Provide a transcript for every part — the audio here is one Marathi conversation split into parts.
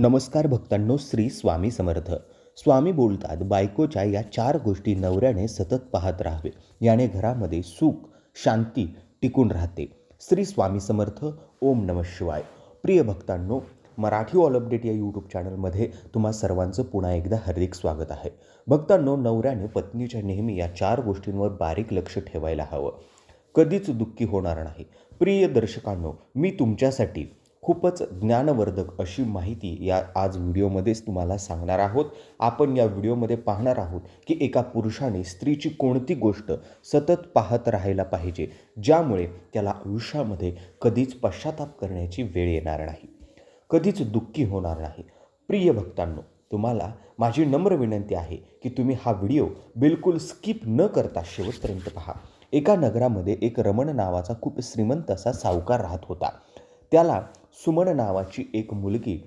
नमस्कार भक्तांनो श्री स्वामी समर्थ स्वामी बोलतात बायकोच्या या चार गोष्टी नवऱ्याने सतत पाहत राहावे याने घरामध्ये सुख शांती टिकून राहते श्री स्वामी समर्थ ओम नम शिवाय प्रिय भक्तांनो मराठी ऑल अपडेट या यूट्यूब चॅनलमध्ये तुम्हा सर्वांचं पुन्हा एकदा हार्दिक स्वागत आहे भक्तांनो नवऱ्याने पत्नीच्या नेहमी या चार गोष्टींवर बारीक लक्ष ठेवायला हवं कधीच दुःखी होणार नाही प्रिय दर्शकांनो मी तुमच्यासाठी खूपच ज्ञानवर्धक अशी माहिती या आज व्हिडिओमध्येच तुम्हाला सांगणार आहोत आपण या व्हिडिओमध्ये पाहणार आहोत की एका पुरुषाने स्त्रीची कोणती गोष्ट सतत पाहत राहायला पाहिजे ज्यामुळे त्याला आयुष्यामध्ये कधीच पश्चाताप करण्याची वेळ येणार नाही कधीच दुःखी होणार नाही प्रिय भक्तांनो तुम्हाला माझी नम्र विनंती आहे की तुम्ही हा व्हिडिओ बिलकुल स्किप न करता शेवटपर्यंत पहा एका नगरामध्ये एक रमण नावाचा खूप श्रीमंत असा सावकार राहत होता त्याला सुमन नावाची एक मुलगी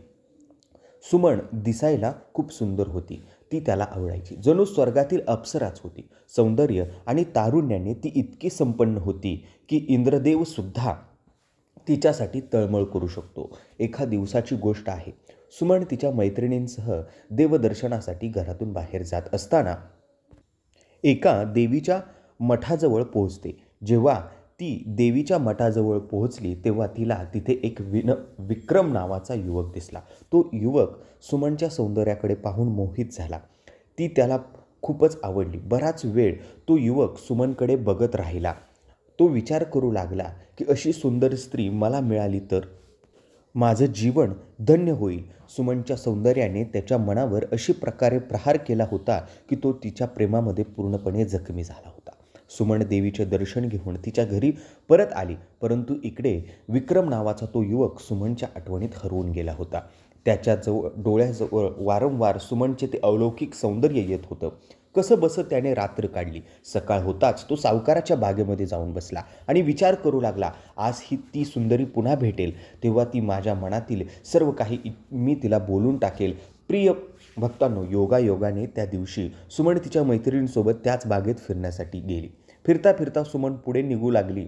सुमन दिसायला खूप सुंदर होती ती त्याला आवडायची जणू स्वर्गातील अप्सराच होती सौंदर्य आणि तारुण्याने ती इतकी संपन्न होती की इंद्रदेवसुद्धा तिच्यासाठी तळमळ करू शकतो एका दिवसाची गोष्ट आहे सुमन तिच्या मैत्रिणींसह देवदर्शनासाठी घरातून बाहेर जात असताना एका देवीच्या मठाजवळ पोहोचते जेव्हा ती देवीच्या मठाजवळ पोहोचली तेव्हा तिला तिथे एक विन विक्रम नावाचा युवक दिसला तो युवक सुमनच्या सौंदर्याकडे पाहून मोहित झाला ती त्याला खूपच आवडली बराच वेळ तो युवक सुमनकडे बघत राहिला तो विचार करू लागला की अशी सुंदर स्त्री मला मिळाली तर माझं जीवन धन्य होईल सुमनच्या सौंदर्याने त्याच्या मनावर अशी प्रकारे प्रहार केला होता की तो तिच्या प्रेमामध्ये पूर्णपणे जखमी झाला होता सुमन देवीचे दर्शन घेऊन तिच्या घरी परत आली परंतु इकडे विक्रम नावाचा तो युवक सुमनच्या आठवणीत हरवून गेला होता त्याच्याजवळ डोळ्याजवळ वारंवार सुमनचे ते अलौकिक सौंदर्य येत होतं कसं बसं त्याने रात्र काढली सकाळ होताच तो सावकाराच्या बागेमध्ये जाऊन बसला आणि विचार करू लागला आज ही ती सुंदरी पुन्हा भेटेल तेव्हा ती माझ्या मनातील सर्व काही मी तिला बोलून टाकेल प्रिय भक्तांनो योगायोगाने त्या दिवशी सुमन तिच्या मैत्रिणींसोबत त्याच बागेत फिरण्यासाठी गेली फिरता फिरता सुमन पुढे निघू लागली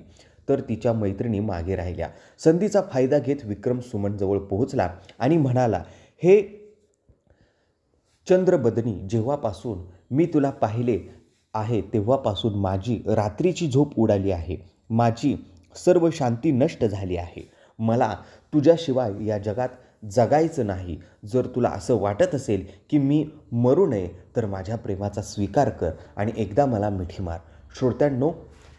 तर तिच्या मैत्रिणी मागे राहिल्या संधीचा फायदा घेत विक्रम सुमनजवळ पोहोचला आणि म्हणाला हे चंद्रबदनी जेव्हापासून मी तुला पाहिले आहे तेव्हापासून माझी रात्रीची झोप उडाली आहे माझी सर्व शांती नष्ट झाली आहे मला तुझ्याशिवाय या जगात जगायचं नाही जर तुला असं वाटत असेल की मी मरू नये तर माझ्या प्रेमाचा स्वीकार कर आणि एकदा मला मिठी मार श्रोत्यांनो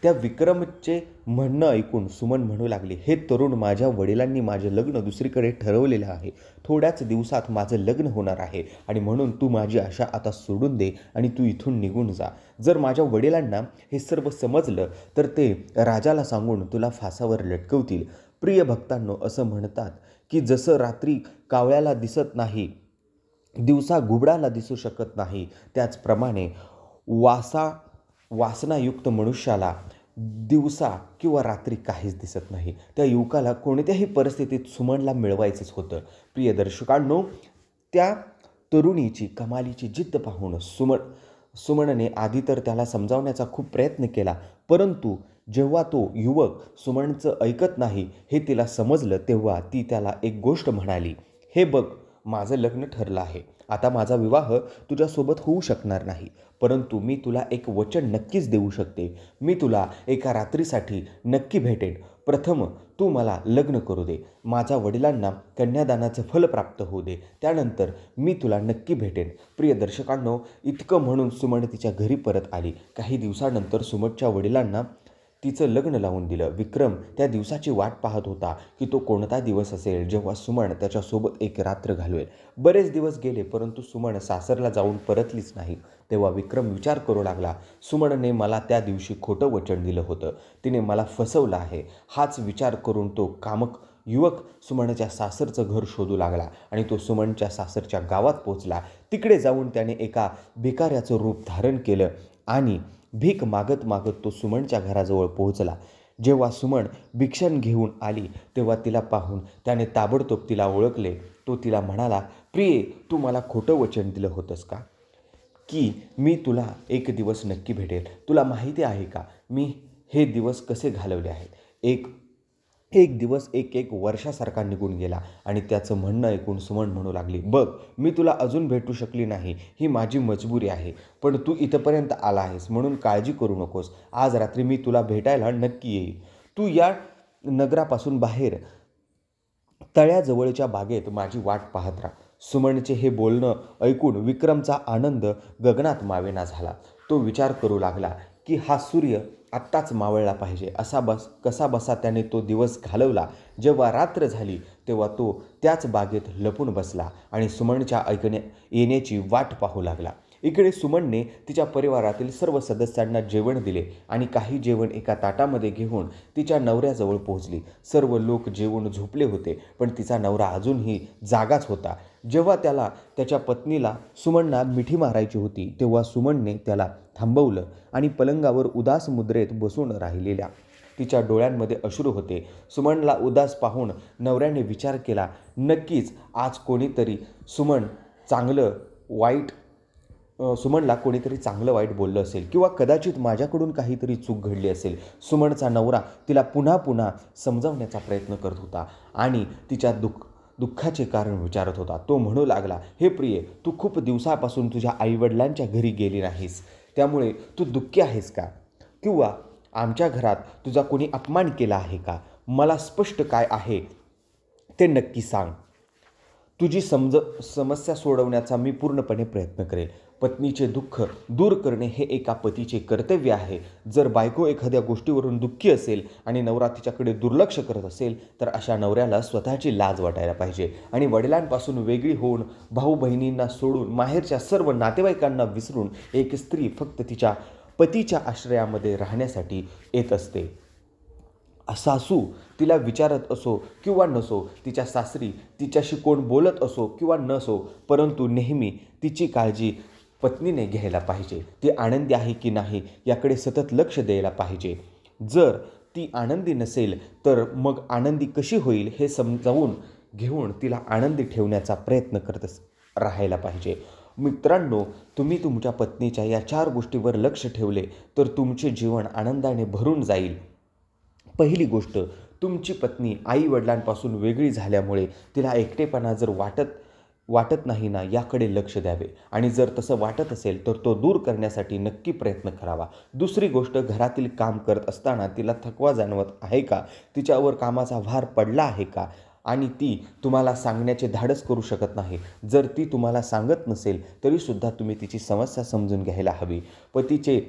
त्या विक्रमचे म्हणणं ऐकून सुमन म्हणू लागले हे तरुण माझ्या वडिलांनी माझे लग्न दुसरीकडे ठरवलेलं आहे थोड्याच दिवसात माझं लग्न होणार आहे आणि म्हणून तू माझी आशा आता सोडून दे आणि तू इथून निघून जा जर माझ्या वडिलांना हे सर्व समजलं तर ते राजाला सांगून तुला फासावर लटकवतील प्रिय भक्तांनो असं म्हणतात की जसं रात्री कावळ्याला दिसत नाही दिवसा घुबडाला दिसू शकत नाही त्याचप्रमाणे वासा वासनायुक्त मनुष्याला दिवसा किंवा रात्री काहीच दिसत नाही त्या युवकाला कोणत्याही परिस्थितीत सुमनला मिळवायचंच होतं प्रिय दर्शकांनो त्या तरुणीची कमालीची जिद्द पाहून सुमन सुमनने आधी तर त्याला समजावण्याचा खूप प्रयत्न केला परंतु जेव्हा तो युवक सुमनचं ऐकत नाही हे तिला समजलं तेव्हा ती त्याला एक गोष्ट म्हणाली हे बघ माझं लग्न ठरलं आहे आता माझा विवाह तुझ्यासोबत होऊ शकणार नाही परंतु मी तुला एक वचन नक्कीच देऊ शकते मी तुला एका रात्रीसाठी नक्की भेटेन प्रथम तू मला लग्न करू दे माझ्या वडिलांना कन्यादानाचं फल प्राप्त होऊ दे त्यानंतर मी तुला नक्की भेटेन प्रिय दर्शकांनो इतकं म्हणून सुमन तिच्या घरी परत आली काही दिवसानंतर सुमतच्या वडिलांना तिचं लग्न लावून दिलं विक्रम त्या दिवसाची वाट पाहत होता की तो कोणता दिवस असेल जेव्हा सुमन त्याच्यासोबत एक रात्र घालवेल बरेच दिवस गेले परंतु सुमन सासरला जाऊन परतलीच नाही तेव्हा विक्रम विचार करू लागला सुमनने मला त्या दिवशी खोटं वचन दिलं होतं तिने मला फसवलं आहे हाच विचार करून तो कामक युवक सुमनच्या सासरचं घर शोधू लागला आणि तो सुमनच्या सासरच्या गावात पोचला तिकडे जाऊन त्याने एका भिकाऱ्याचं रूप धारण केलं आणि भीक मागत मागत तो सुमनच्या घराजवळ पोहोचला जेव्हा सुमन भिक्षण घेऊन आली तेव्हा तिला पाहून त्याने ताबडतोब तिला ओळखले तो तिला म्हणाला प्रिये तू मला खोटं वचन दिलं होतंस का की मी तुला एक दिवस नक्की भेटेल तुला माहिती आहे का मी हे दिवस कसे घालवले आहेत एक एक दिवस एक एक वर्षासारखा निघून गेला आणि त्याचं म्हणणं ऐकून सुमन म्हणू लागली बघ मी तुला अजून भेटू शकली नाही ही माझी मजबुरी आहे पण तू इथंपर्यंत आला आहेस म्हणून काळजी करू नकोस आज रात्री मी तुला भेटायला नक्की येईल तू या नगरापासून बाहेर तळ्याजवळच्या बागेत माझी वाट पाहत राहा सुमनचे हे बोलणं ऐकून विक्रमचा आनंद गगनात मावेना झाला तो विचार करू लागला की हा सूर्य आत्ताच मावळला पाहिजे असा बस कसा बसा त्याने तो दिवस घालवला जेव्हा रात्र झाली तेव्हा तो त्याच बागेत लपून बसला आणि सुमनच्या ऐकण्या येण्याची वाट पाहू लागला इकडे सुमनने तिच्या परिवारातील सर्व सदस्यांना जेवण दिले आणि काही जेवण एका ताटामध्ये घेऊन तिच्या नवऱ्याजवळ पोहोचली सर्व लोक जेवण झोपले होते पण तिचा नवरा अजूनही जागाच होता जेव्हा त्याला त्याच्या पत्नीला सुमनला मिठी मारायची होती तेव्हा सुमनने त्याला थांबवलं आणि पलंगावर उदास मुद्रेत बसून राहिलेल्या तिच्या डोळ्यांमध्ये अश्रू होते सुमनला उदास पाहून नवऱ्याने विचार केला नक्कीच आज कोणीतरी सुमन चांगलं वाईट सुमनला कोणीतरी चांगलं वाईट बोललं असेल किंवा कदाचित माझ्याकडून काहीतरी चूक घडली असेल सुमनचा नवरा तिला पुन्हा पुन्हा समजवण्याचा प्रयत्न करत होता आणि तिच्या दुःख दुःखाचे कारण विचारत होता तो म्हणू लागला हे प्रिय तू खूप दिवसापासून तुझ्या आईवडिलांच्या घरी गेली नाहीस त्यामुळे तू दुःखी आहेस का किंवा आमच्या घरात तुझा कोणी अपमान केला आहे का मला स्पष्ट काय आहे ते नक्की सांग तुझी समज समस्या सोडवण्याचा मी पूर्णपणे प्रयत्न करेल पत्नीचे दुःख दूर करणे हे एका पतीचे कर्तव्य आहे जर बायको एखाद्या गोष्टीवरून दुःखी असेल आणि नवरा तिच्याकडे दुर्लक्ष करत असेल तर अशा नवऱ्याला स्वतःची लाज वाटायला पाहिजे आणि वडिलांपासून वेगळी होऊन भाऊ बहिणींना सोडून माहेरच्या सर्व नातेवाईकांना विसरून एक स्त्री फक्त तिच्या पतीच्या आश्रयामध्ये राहण्यासाठी येत असते सासू तिला विचारत असो किंवा नसो तिच्या सासरी तिच्याशी कोण बोलत असो किंवा नसो परंतु नेहमी तिची काळजी पत्नीने घ्यायला पाहिजे ती आनंदी आहे की नाही याकडे सतत लक्ष द्यायला पाहिजे जर ती आनंदी नसेल तर मग आनंदी कशी होईल हे समजावून घेऊन तिला आनंदी ठेवण्याचा प्रयत्न करत राहायला पाहिजे मित्रांनो तुम्ही तुमच्या पत्नीच्या या चार गोष्टीवर लक्ष ठेवले तर तुमचे जीवन आनंदाने भरून जाईल पहिली गोष्ट तुमची पत्नी आई वडिलांपासून वेगळी झाल्यामुळे तिला एकटेपणा जर वाटत वाटत नाही ना याकडे लक्ष द्यावे आणि जर तसं वाटत असेल तर तो दूर करण्यासाठी नक्की प्रयत्न करावा दुसरी गोष्ट घरातील काम करत असताना तिला थकवा जाणवत आहे का तिच्यावर कामाचा भार पडला आहे का आणि ती तुम्हाला सांगण्याचे धाडस करू शकत नाही जर ती तुम्हाला सांगत नसेल तरीसुद्धा तुम्ही तिची समस्या समजून घ्यायला हवी पतीचे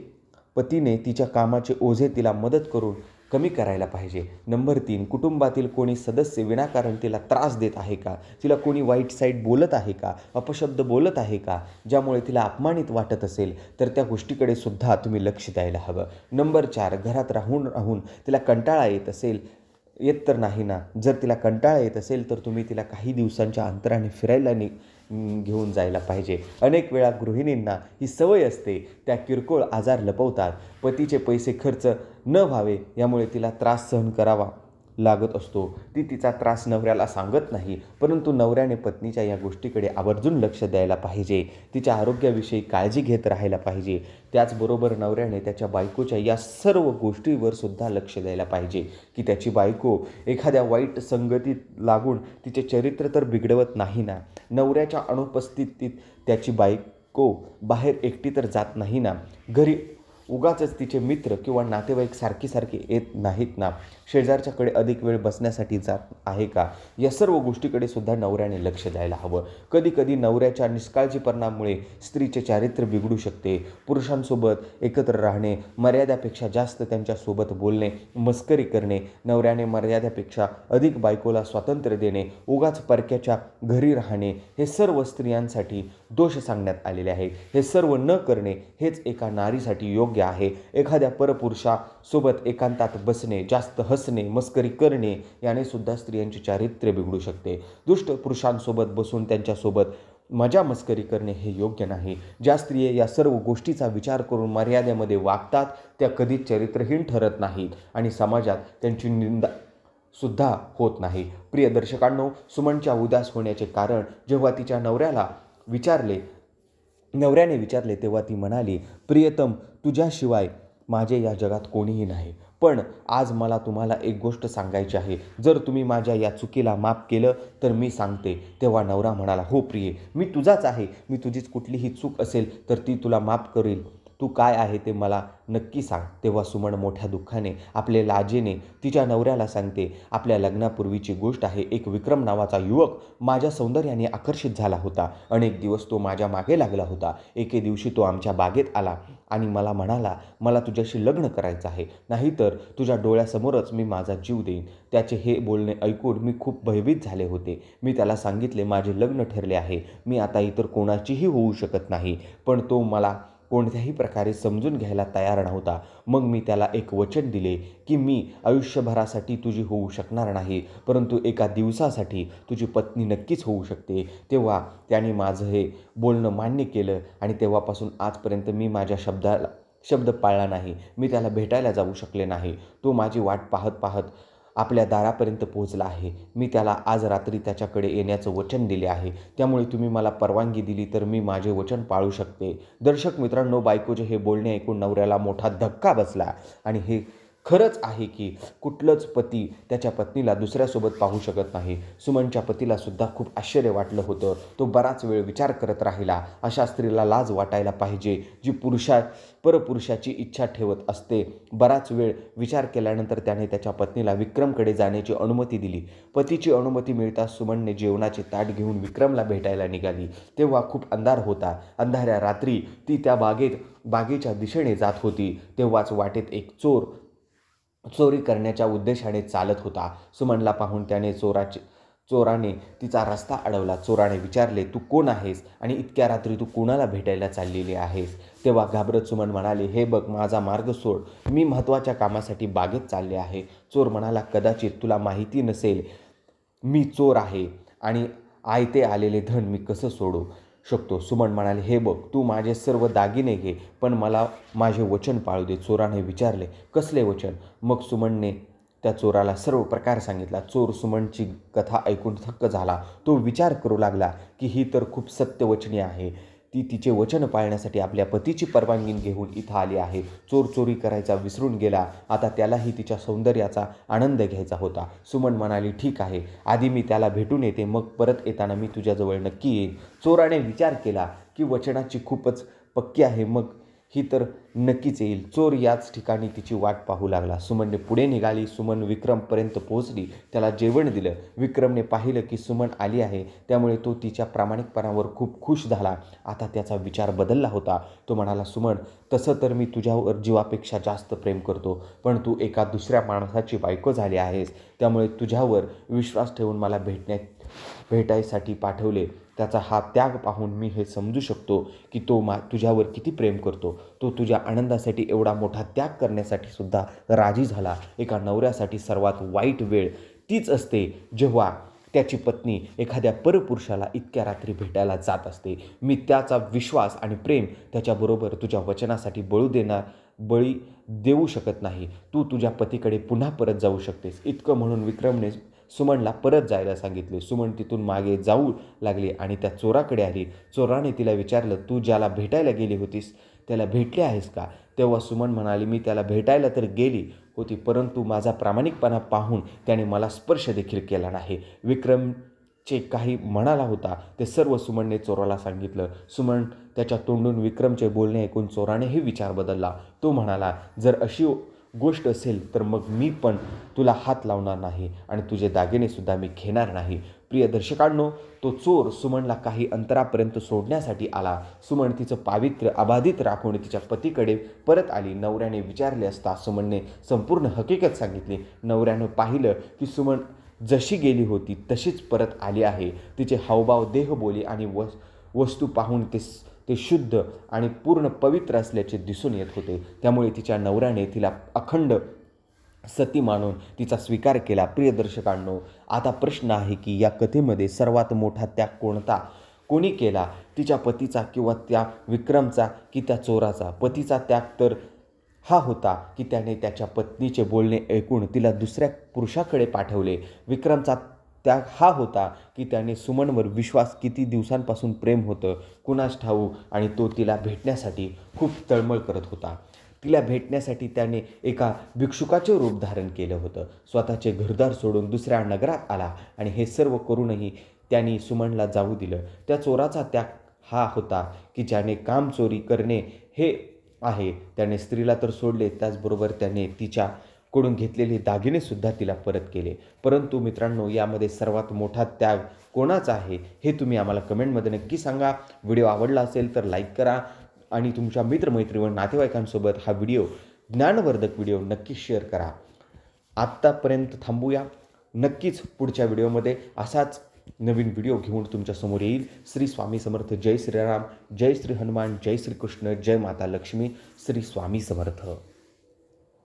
पतीने तिच्या कामाचे ओझे तिला मदत करून कमी करायला पाहिजे नंबर तीन कुटुंबातील कोणी सदस्य विनाकारण तिला त्रास देत आहे का तिला कोणी वाईट साईड बोलत आहे का अपशब्द बोलत आहे का ज्यामुळे तिला अपमानित वाटत असेल तर त्या गोष्टीकडे सुद्धा तुम्ही लक्ष द्यायला हवं नंबर चार घरात राहून राहून तिला कंटाळा येत असेल येत तर नाही ना जर तिला कंटाळा येत असेल तर तुम्ही तिला काही दिवसांच्या अंतराने फिरायला नि घेऊन जायला पाहिजे अनेक वेळा गृहिणींना ही सवय असते त्या किरकोळ आजार लपवतात पतीचे पैसे खर्च न व्हावे यामुळे तिला त्रास सहन करावा लागत असतो ती तिचा त्रास नवऱ्याला सांगत नाही परंतु नवऱ्याने पत्नीच्या या गोष्टीकडे आवर्जून लक्ष द्यायला पाहिजे तिच्या आरोग्याविषयी काळजी घेत राहायला पाहिजे त्याचबरोबर नवऱ्याने त्याच्या बायकोच्या या सर्व गोष्टीवर सुद्धा लक्ष द्यायला पाहिजे की त्याची बायको एखाद्या वाईट संगतीत लागून तिचे चरित्र तर बिघडवत नाही ना नवऱ्याच्या अनुपस्थितीत त्याची बायको बाहेर एकटी तर जात नाही ना घरी उगाच तिचे मित्र किंवा नातेवाईक सारखी सारखे येत नाहीत ना शेजारच्याकडे अधिक वेळ बसण्यासाठी जात आहे का या सर्व गोष्टीकडे सुद्धा नवऱ्याने लक्ष द्यायला हवं कधीकधी नवऱ्याच्या निष्काळजीपणामुळे स्त्रीचे चारित्र्य बिघडू शकते पुरुषांसोबत एकत्र राहणे मर्यादापेक्षा जास्त त्यांच्यासोबत बोलणे मस्करी करणे नवऱ्याने मर्यादापेक्षा अधिक बायकोला स्वातंत्र्य देणे उगाच परक्याच्या घरी राहणे हे सर्व स्त्रियांसाठी दोष सांगण्यात आलेले आहे हे सर्व न करणे हेच एका नारीसाठी योग्य आहे एखाद्या परपुरुषासोबत एकांतात बसणे जास्त हसणे मस्करी करणे याने सुद्धा स्त्रियांचे चारित्र्य बिघडू शकते दुष्ट पुरुषांसोबत बसून त्यांच्यासोबत मजा मस्करी करणे हे योग्य नाही ज्या स्त्रिया या सर्व गोष्टीचा विचार करून मर्यादेमध्ये वागतात त्या कधीच चरित्रहीन ठरत नाहीत आणि समाजात त्यांची निंदा सुद्धा होत नाही प्रिय दर्शकांनो सुमनच्या उदास होण्याचे कारण जेव्हा तिच्या नवऱ्याला विचारले नवऱ्याने विचारले तेव्हा ती म्हणाली प्रियतम तुझ्याशिवाय माझे या जगात कोणीही नाही पण आज मला तुम्हाला एक गोष्ट सांगायची आहे जर तुम्ही माझ्या या चुकीला माफ केलं तर मी सांगते तेव्हा नवरा म्हणाला हो प्रिये मी तुझाच आहे मी तुझीच कुठलीही चूक असेल तर ती तुला माफ करेल तू काय आहे ते मला नक्की सांग तेव्हा सुमन मोठ्या दुःखाने आपले लाजेने तिच्या नवऱ्याला सांगते आपल्या लग्नापूर्वीची गोष्ट आहे एक विक्रम नावाचा युवक माझ्या सौंदर्याने आकर्षित झाला होता अनेक दिवस तो माझ्या मागे लागला होता एके दिवशी तो आमच्या बागेत आला आणि मला म्हणाला मला तुझ्याशी लग्न करायचं आहे नाहीतर तुझ्या डोळ्यासमोरच मी माझा जीव देईन त्याचे हे बोलणे ऐकून मी खूप भयभीत झाले होते मी त्याला सांगितले माझे लग्न ठरले आहे मी आता इतर कोणाचीही होऊ शकत नाही पण तो मला कोणत्याही प्रकारे समजून घ्यायला तयार नव्हता मग मी त्याला एक वचन दिले की मी आयुष्यभरासाठी तुझी होऊ शकणार नाही परंतु एका दिवसासाठी तुझी पत्नी नक्कीच होऊ शकते तेव्हा त्याने माझं हे बोलणं मान्य केलं आणि तेव्हापासून आजपर्यंत मी माझ्या शब्दाला शब्द पाळला नाही मी त्याला भेटायला जाऊ शकले नाही तो माझी वाट पाहत पाहत आपल्या दारापर्यंत पोहोचला आहे मी त्याला आज रात्री त्याच्याकडे येण्याचं वचन दिले आहे त्यामुळे तुम्ही मला परवानगी दिली तर मी माझे वचन पाळू शकते दर्शक मित्रांनो बायकोचे हे बोलणे ऐकून नवऱ्याला मोठा धक्का बसला आणि हे खरंच आहे की कुठलंच पती त्याच्या पत्नीला दुसऱ्यासोबत पाहू शकत नाही सुमनच्या पतीलासुद्धा खूप आश्चर्य वाटलं होतं तो बराच वेळ विचार करत राहिला अशा स्त्रीला लाज वाटायला पाहिजे जी पुरुषा परपुरुषाची इच्छा ठेवत असते बराच वेळ विचार केल्यानंतर त्याने त्याच्या पत्नीला विक्रमकडे जाण्याची अनुमती दिली पतीची अनुमती मिळताच सुमनने जेवणाचे ताट घेऊन विक्रमला भेटायला निघाली तेव्हा खूप अंधार होता अंधाऱ्या रात्री ती त्या बागेत बागेच्या दिशेने जात होती तेव्हाच वाटेत एक चोर चोरी करण्याच्या उद्देशाने चालत होता सुमनला पाहून त्याने चोराचे चोराने तिचा रस्ता अडवला चोराने विचारले तू कोण आहेस आणि इतक्या रात्री तू कोणाला भेटायला चाललेली आहेस तेव्हा घाबरत सुमन म्हणाले हे बघ माझा मार्ग सोड मी महत्त्वाच्या कामासाठी बागेत चालले आहे चोर म्हणाला कदाचित तुला माहिती नसेल मी चोर आहे आणि आयते आलेले धन मी कसं सोडू शकतो सुमन म्हणाले हे बघ तू माझे सर्व दागिने घे पण मला माझे वचन पाळू दे चोराने विचारले कसले वचन मग सुमनने त्या चोराला सर्व प्रकार सांगितला चोर सुमनची कथा ऐकून थक्क झाला तो विचार करू लागला की ही तर खूप सत्यवचनी आहे ती तिचे वचन पाळण्यासाठी आपल्या पतीची परवानगी घेऊन इथं आली आहे चोर चोरी करायचा विसरून गेला आता त्यालाही तिच्या सौंदर्याचा आनंद घ्यायचा होता सुमन म्हणाली ठीक आहे आधी मी त्याला भेटून येते मग परत येताना मी तुझ्याजवळ नक्की येईन चोराने विचार केला की वचनाची खूपच पक्की आहे मग ही तर नक्कीच येईल चोर याच ठिकाणी तिची वाट पाहू लागला सुमनने पुढे निघाली सुमन विक्रमपर्यंत पोहोचली त्याला जेवण दिलं विक्रमने पाहिलं की सुमन आली आहे त्यामुळे तो तिच्या प्रामाणिकपणावर खूप खुश झाला आता त्याचा विचार बदलला होता तो म्हणाला सुमन तसं तर मी तुझ्यावर जीवापेक्षा जास्त प्रेम करतो पण तू एका दुसऱ्या माणसाची बायको झाली आहेस त्यामुळे तुझ्यावर विश्वास ठेवून मला भेटण्यात भेटायसाठी पाठवले त्याचा हा त्याग पाहून मी हे समजू शकतो की तो मा तुझ्यावर किती प्रेम करतो तो तुझ्या आनंदासाठी एवढा मोठा त्याग करण्यासाठी सुद्धा राजी झाला एका नवऱ्यासाठी सर्वात वाईट वेळ तीच असते जेव्हा त्याची पत्नी एखाद्या परपुरुषाला इतक्या रात्री भेटायला जात असते मी त्याचा विश्वास आणि प्रेम त्याच्याबरोबर तुझ्या वचनासाठी बळू देणार बळी देऊ शकत नाही तू तुझ्या पतीकडे पुन्हा परत जाऊ शकतेस इतकं म्हणून विक्रमने सुमनला परत जायला सांगितले सुमन तिथून मागे जाऊ लागली आणि त्या चोराकडे आली चोराने तिला विचारलं तू ज्याला भेटायला गेली होतीस त्याला भेटले आहेस का तेव्हा सुमन म्हणाली मी त्याला भेटायला तर गेली होती परंतु माझा प्रामाणिकपणा पाहून त्याने मला स्पर्श देखील केला नाही विक्रम काही म्हणाला होता ते सर्व सुमनने चोराला सांगितलं सुमन त्याच्या तोंडून विक्रमचे बोलणे ऐकून चोरानेही विचार बदलला तो म्हणाला जर अशी गोष्ट असेल तर मग मी पण तुला हात लावणार नाही आणि तुझे दागिनेसुद्धा मी घेणार नाही प्रिय दर्शकांनो तो चोर सुमनला काही अंतरापर्यंत सोडण्यासाठी आला सुमन तिचं पावित्र्य अबाधित राखून तिच्या पतीकडे परत आली नवऱ्याने विचारले असता सुमनने संपूर्ण हकीकत सांगितली नवऱ्यानं पाहिलं की सुमन जशी गेली होती तशीच परत आली आहे तिचे हावभाव देहबोली आणि व वस्तू पाहून ते ते शुद्ध आणि पूर्ण पवित्र असल्याचे दिसून येत होते त्यामुळे तिच्या नवऱ्याने तिला अखंड सती मानून तिचा स्वीकार केला प्रियदर्शकांनो आता प्रश्न आहे की या कथेमध्ये सर्वात मोठा त्याग कोणता कोणी केला तिच्या पतीचा किंवा त्या विक्रमचा की त्या चोराचा पतीचा त्याग तर हा होता की त्याने त्याच्या पत्नीचे बोलणे ऐकून तिला दुसऱ्या पुरुषाकडे पाठवले विक्रमचा त्या हा होता की त्याने सुमनवर विश्वास किती दिवसांपासून प्रेम होतं कुणास ठाऊ आणि तो तिला भेटण्यासाठी खूप तळमळ करत होता तिला भेटण्यासाठी त्याने एका भिक्षुकाचे रूप धारण केलं होतं स्वतःचे घरदार सोडून दुसऱ्या नगरात आला आणि हे सर्व करूनही त्याने सुमनला जाऊ दिलं त्या चोराचा त्याग हा होता की ज्याने काम चोरी करणे हे आहे त्याने स्त्रीला तर सोडले त्याचबरोबर त्याने तिच्या कडून घेतलेले दागिनेसुद्धा तिला परत केले परंतु मित्रांनो यामध्ये सर्वात मोठा त्याग कोणाचा आहे हे तुम्ही आम्हाला कमेंटमध्ये नक्की सांगा व्हिडिओ आवडला असेल तर लाईक करा आणि तुमच्या मित्रमैत्री व नातेवाईकांसोबत हा व्हिडिओ ज्ञानवर्धक व्हिडिओ नक्की शेअर करा आत्तापर्यंत थांबूया नक्कीच पुढच्या व्हिडिओमध्ये असाच नवीन व्हिडिओ घेऊन तुमच्यासमोर येईल श्री स्वामी समर्थ जय श्रीराम जय श्री हनुमान जय श्रीकृष्ण जय माता लक्ष्मी श्री स्वामी समर्थ